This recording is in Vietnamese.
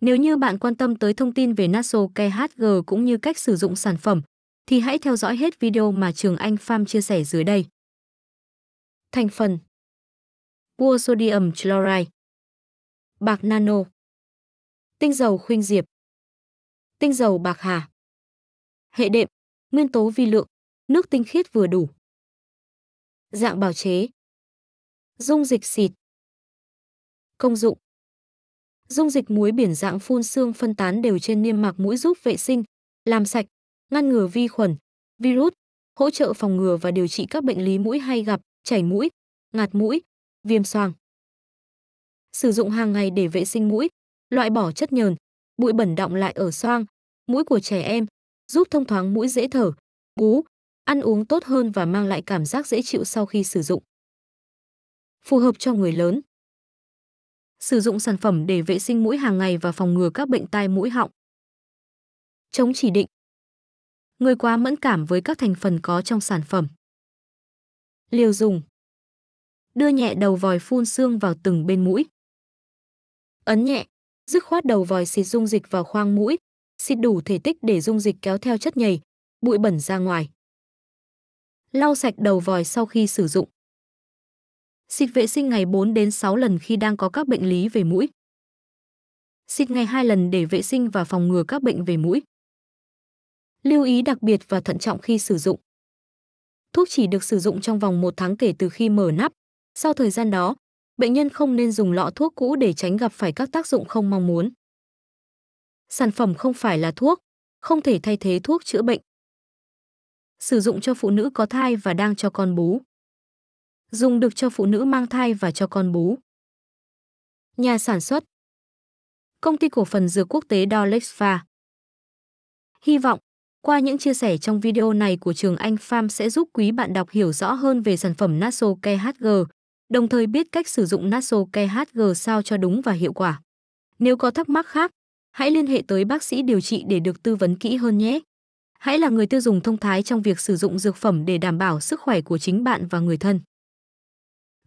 Nếu như bạn quan tâm tới thông tin về Naso KHG cũng như cách sử dụng sản phẩm, thì hãy theo dõi hết video mà Trường Anh Farm chia sẻ dưới đây. Thành phần Vua sodium chloride Bạc nano Tinh dầu khuynh diệp Tinh dầu bạc hà Hệ đệm Nguyên tố vi lượng Nước tinh khiết vừa đủ Dạng bào chế Dung dịch xịt Công dụng dung dịch muối biển dạng phun xương phân tán đều trên niêm mạc mũi giúp vệ sinh, làm sạch, ngăn ngừa vi khuẩn, virus, hỗ trợ phòng ngừa và điều trị các bệnh lý mũi hay gặp, chảy mũi, ngạt mũi, viêm xoang. Sử dụng hàng ngày để vệ sinh mũi, loại bỏ chất nhờn, bụi bẩn động lại ở xoang, mũi của trẻ em, giúp thông thoáng mũi dễ thở, bú, ăn uống tốt hơn và mang lại cảm giác dễ chịu sau khi sử dụng. Phù hợp cho người lớn. Sử dụng sản phẩm để vệ sinh mũi hàng ngày và phòng ngừa các bệnh tai mũi họng. Chống chỉ định. Người quá mẫn cảm với các thành phần có trong sản phẩm. Liều dùng. Đưa nhẹ đầu vòi phun xương vào từng bên mũi. Ấn nhẹ, dứt khoát đầu vòi xịt dung dịch vào khoang mũi, xịt đủ thể tích để dung dịch kéo theo chất nhầy, bụi bẩn ra ngoài. Lau sạch đầu vòi sau khi sử dụng. Xịt vệ sinh ngày 4 đến 6 lần khi đang có các bệnh lý về mũi. Xịt ngày 2 lần để vệ sinh và phòng ngừa các bệnh về mũi. Lưu ý đặc biệt và thận trọng khi sử dụng. Thuốc chỉ được sử dụng trong vòng 1 tháng kể từ khi mở nắp. Sau thời gian đó, bệnh nhân không nên dùng lọ thuốc cũ để tránh gặp phải các tác dụng không mong muốn. Sản phẩm không phải là thuốc, không thể thay thế thuốc chữa bệnh. Sử dụng cho phụ nữ có thai và đang cho con bú dùng được cho phụ nữ mang thai và cho con bú. Nhà sản xuất Công ty cổ phần dược quốc tế Dolexfa Hy vọng, qua những chia sẻ trong video này của trường Anh Pham sẽ giúp quý bạn đọc hiểu rõ hơn về sản phẩm Naso KHG, đồng thời biết cách sử dụng Naso KHG sao cho đúng và hiệu quả. Nếu có thắc mắc khác, hãy liên hệ tới bác sĩ điều trị để được tư vấn kỹ hơn nhé. Hãy là người tiêu dùng thông thái trong việc sử dụng dược phẩm để đảm bảo sức khỏe của chính bạn và người thân.